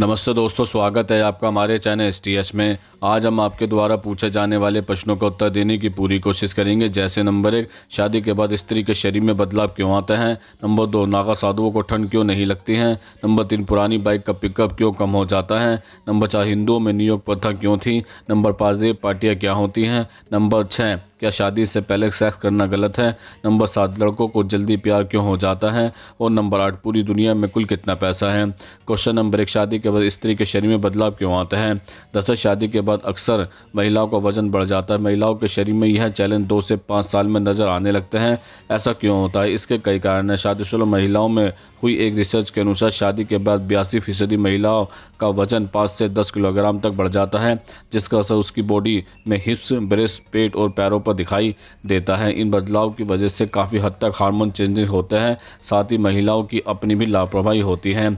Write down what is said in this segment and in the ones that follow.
नमस्ते दोस्तों स्वागत है आपका हमारे चैनल एस टी एस में आज हम आपके द्वारा पूछे जाने वाले प्रश्नों का उत्तर देने की पूरी कोशिश करेंगे जैसे नंबर एक शादी के बाद स्त्री के शरीर में बदलाव क्यों आते हैं नंबर दो नागा साधुओं को ठंड क्यों नहीं लगती है नंबर तीन पुरानी बाइक का पिकअप क्यों कम हो जाता है नंबर चार हिंदुओं में नियोग प्रथा क्यों थी नंबर पाँच देव पार्टियाँ क्या होती हैं नंबर छः क्या शादी से पहले सेक्स करना गलत है नंबर सात लड़कों को जल्दी प्यार क्यों हो जाता है और नंबर आठ पूरी दुनिया में कुल कितना पैसा है क्वेश्चन नंबर एक शादी के बाद स्त्री के शरीर में बदलाव क्यों आता है दरअसल शादी के बाद अक्सर महिलाओं का वजन बढ़ जाता है महिलाओं के शरीर में यह चैलेंज दो से पाँच साल में नज़र आने लगते हैं ऐसा क्यों होता है इसके कई कारण हैं शादीशुल महिलाओं में हुई एक रिसर्च के अनुसार शादी के बाद बयासी फीसदी महिलाओं का वजन पाँच से दस किलोग्राम तक बढ़ जाता है जिसका असर उसकी बॉडी में हिप्स ब्रेस्ट पेट और पैरों पर पर दिखाई देता है इन बदलाव की वजह से काफ़ी हद तक हार्मोन चेंजेस होते हैं साथ ही महिलाओं की अपनी भी लापरवाही होती है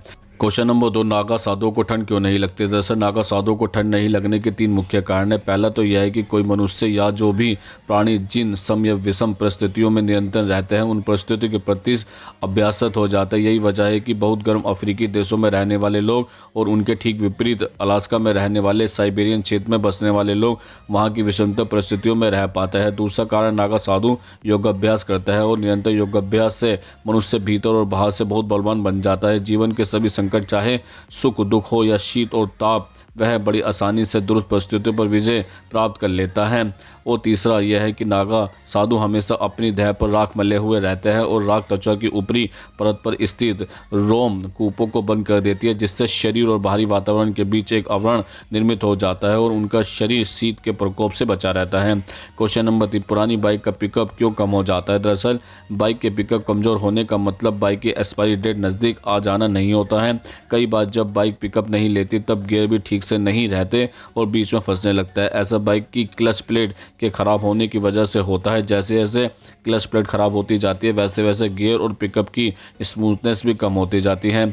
क्वेश्चन नंबर दो नागा साधुओं को ठंड क्यों नहीं लगती दरअसल नागा साधुओं को ठंड नहीं लगने के तीन मुख्य कारण है पहला तो यह है कि कोई मनुष्य या जो भी प्राणी जिन सम या विषम परिस्थितियों में नियंत्रण रहते हैं उन परिस्थितियों के प्रति अभ्यासत हो जाता है यही वजह है कि बहुत गर्म अफ्रीकी देशों में रहने वाले लोग और उनके ठीक विपरीत अलास्का में रहने वाले साइबेरियन क्षेत्र में बसने वाले लोग वहाँ की विषमता परिस्थितियों में रह पाते हैं दूसरा कारण नागा साधु योगाभ्यास करता है और निरंतर योगाभ्यास से मनुष्य भीतर और बाहर से बहुत बलवान बन जाता है जीवन के सभी संकट चाहे सुख दुख हो या शीत और ताप वह बड़ी आसानी से दुरुस्त परिस्थितियों पर विजय प्राप्त कर लेता है और तीसरा यह है कि नागा साधु हमेशा अपनी देह पर राख मले हुए रहते हैं और राख त्वचा की ऊपरी परत पर स्थित रोम कूपों को बंद कर देती है जिससे शरीर और बाहरी वातावरण के बीच एक आवरण निर्मित हो जाता है और उनका शरीर शीत के प्रकोप से बचा रहता है क्वेश्चन नंबर तीन पुरानी बाइक का पिकअप क्यों कम हो जाता है दरअसल बाइक के पिकअप कमज़ोर होने का मतलब बाइक की एक्सपायरी डेट नज़दीक आ जाना नहीं होता है कई बार जब बाइक पिकअप नहीं लेती तब गियर भी ठीक से नहीं रहते और बीच में फंसने लगता है ऐसा बाइक की क्लच प्लेट के ख़राब होने की वजह से होता है जैसे जैसे क्लच प्लेट ख़राब होती जाती है वैसे वैसे गियर और पिकअप की स्मूथनेस भी कम होती जाती है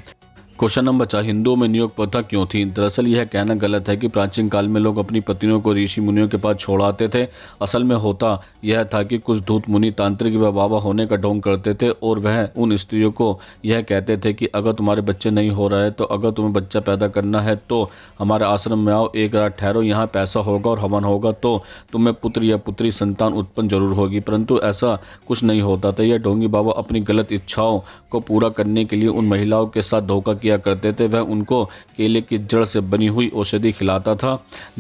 क्वेश्चन नंबर चार हिंदुओं में नियोग प्रथा क्यों थी दरअसल यह कहना गलत है कि प्राचीन काल में लोग अपनी पत्नियों को ऋषि मुनियों के पास छोड़ाते थे असल में होता यह था कि कुछ धूत मुनि तांत्रिक व बाबा होने का ढोंग करते थे और वह उन स्त्रियों को यह कहते थे कि अगर तुम्हारे बच्चे नहीं हो रहे तो अगर तुम्हें बच्चा पैदा करना है तो हमारे आश्रम में आओ एक रात ठहरो यहाँ पैसा होगा और हवन होगा तो तुम्हें पुत्र या पुत्री संतान उत्पन्न जरूर होगी परंतु ऐसा कुछ नहीं होता था यह ढोंगी बाबा अपनी गलत इच्छाओं को पूरा करने के लिए उन महिलाओं के साथ धोखा किया करते थे वह उनको केले की जड़ से बनी हुई औषधि खिलाता था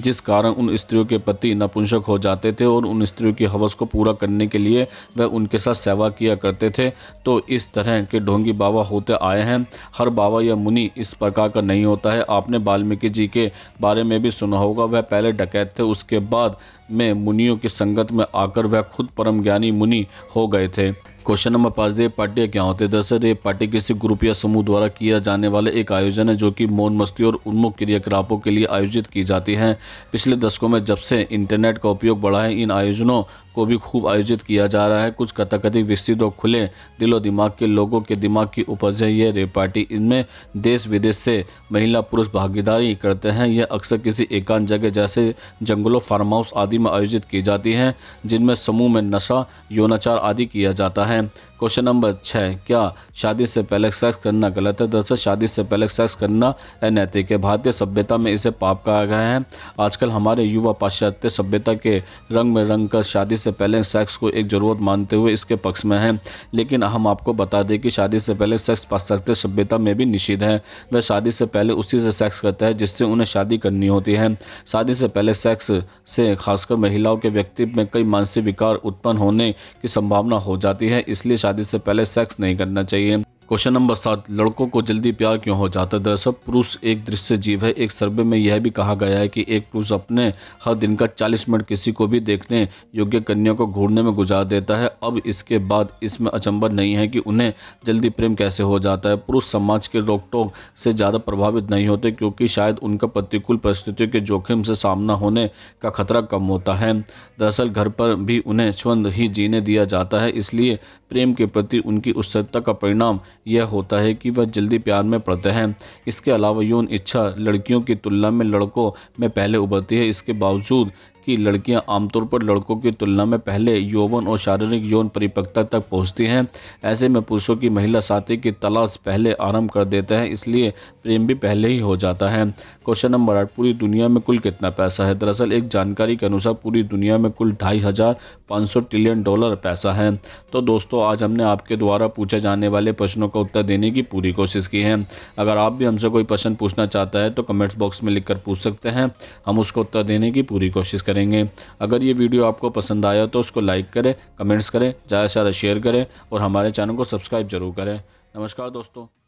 जिस कारण उन स्त्रियों के पति नपुंसक हो जाते थे और उन स्त्रियों की हवस को पूरा करने के लिए वह उनके साथ सेवा किया करते थे तो इस तरह के ढोंगी बाबा होते आए हैं हर बाबा या मुनि इस प्रकार का नहीं होता है आपने वाल्मीकि जी के बारे में भी सुना होगा वह पहले डकैत थे उसके बाद में मुनियों की संगत में आकर वह खुद परम ज्ञानी मुनि हो गए थे क्वेश्चन नंबर पाँच रेप पार्टियाँ क्या होते हैं दरअसल रेप पार्टी किसी ग्रुप या समूह द्वारा किया जाने वाला एक आयोजन है जो कि मौन मस्ती और उन्मुख क्रियाकलापों के लिए आयोजित की जाती है पिछले दशकों में जब से इंटरनेट का उपयोग बढ़ा है इन आयोजनों को भी खूब आयोजित किया जा रहा है कुछ कथाकथित विस्तृत और खुले दिलो दिमाग के लोगों के दिमाग की उपज है यह रेप पार्टी इनमें देश विदेश से महिला पुरुष भागीदारी करते हैं यह अक्सर किसी एकांत जगह जैसे जंगलों फार्म हाउस आदि में आयोजित की जाती है जिनमें समूह में नशा यौनाचार आदि किया जाता है क्वेश्चन नंबर छः क्या शादी से पहले सेक्स करना गलत है दरअसल शादी से पहले सेक्स करना अनैतिक है भारतीय सभ्यता में इसे पाप कहा गया है आजकल हमारे युवा पाश्चात्य सभ्यता के रंग में रंग कर शादी से पहले सेक्स को एक जरूरत मानते हुए इसके पक्ष में है लेकिन हम आपको बता दें कि शादी से पहले सेक्स पाश्चात्य सभ्यता में भी निषिद्ध है वह शादी से पहले उसी से सेक्स करता है जिससे उन्हें शादी करनी होती है शादी से पहले सेक्स से खासकर महिलाओं के व्यक्तित्व में कई मानसिक विकार उत्पन्न होने की संभावना हो जाती है इसलिए शादी से पहले सेक्स नहीं करना चाहिए क्वेश्चन नंबर सात लड़कों को जल्दी प्यार क्यों हो जाता है दरअसल पुरुष एक दृश्य जीव है एक सर्वे में यह भी कहा गया है कि एक पुरुष अपने हर दिन का 40 मिनट किसी को भी देखने योग्य कन्या को घूरने में गुजार देता है अब इसके बाद इसमें अचंबर नहीं है कि उन्हें जल्दी प्रेम कैसे हो जाता है पुरुष समाज के रोक टोक से ज़्यादा प्रभावित नहीं होते क्योंकि शायद उनका प्रतिकूल परिस्थितियों के जोखिम से सामना होने का खतरा कम होता है दरअसल घर पर भी उन्हें छंद ही जीने दिया जाता है इसलिए प्रेम के प्रति उनकी उत्सुकता का परिणाम यह होता है कि वह जल्दी प्यार में पड़ते हैं इसके अलावा यौन इच्छा लड़कियों की तुलना में लड़कों में पहले उभरती है इसके बावजूद कि लड़कियां आमतौर पर लड़कों की तुलना में पहले यौवन और शारीरिक यौन परिपक्वता तक पहुंचती हैं ऐसे में पुरुषों की महिला साथी की तलाश पहले आरंभ कर देते हैं इसलिए प्रेम भी पहले ही हो जाता है क्वेश्चन नंबर आठ पूरी दुनिया में कुल कितना पैसा है दरअसल एक जानकारी के अनुसार पूरी दुनिया में कुल ढाई हज़ार पाँच सौ ट्रिलियन डॉलर पैसा है तो दोस्तों आज हमने आपके द्वारा पूछे जाने वाले प्रश्नों को आपका उत्तर देने की पूरी कोशिश की है अगर आप भी हमसे कोई प्रश्न पूछना चाहता है तो कमेंट्स बॉक्स में लिखकर पूछ सकते हैं हम उसको उत्तर देने की पूरी कोशिश करेंगे अगर ये वीडियो आपको पसंद आया तो उसको लाइक करें कमेंट्स करें ज़्यादा से ज़्यादा शेयर करें और हमारे चैनल को सब्सक्राइब जरूर करें नमस्कार दोस्तों